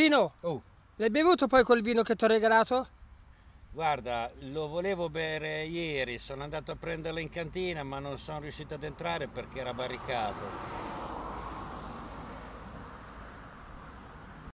Pino, oh. l'hai bevuto poi quel vino che ti ho regalato? Guarda, lo volevo bere ieri, sono andato a prenderlo in cantina ma non sono riuscito ad entrare perché era barricato.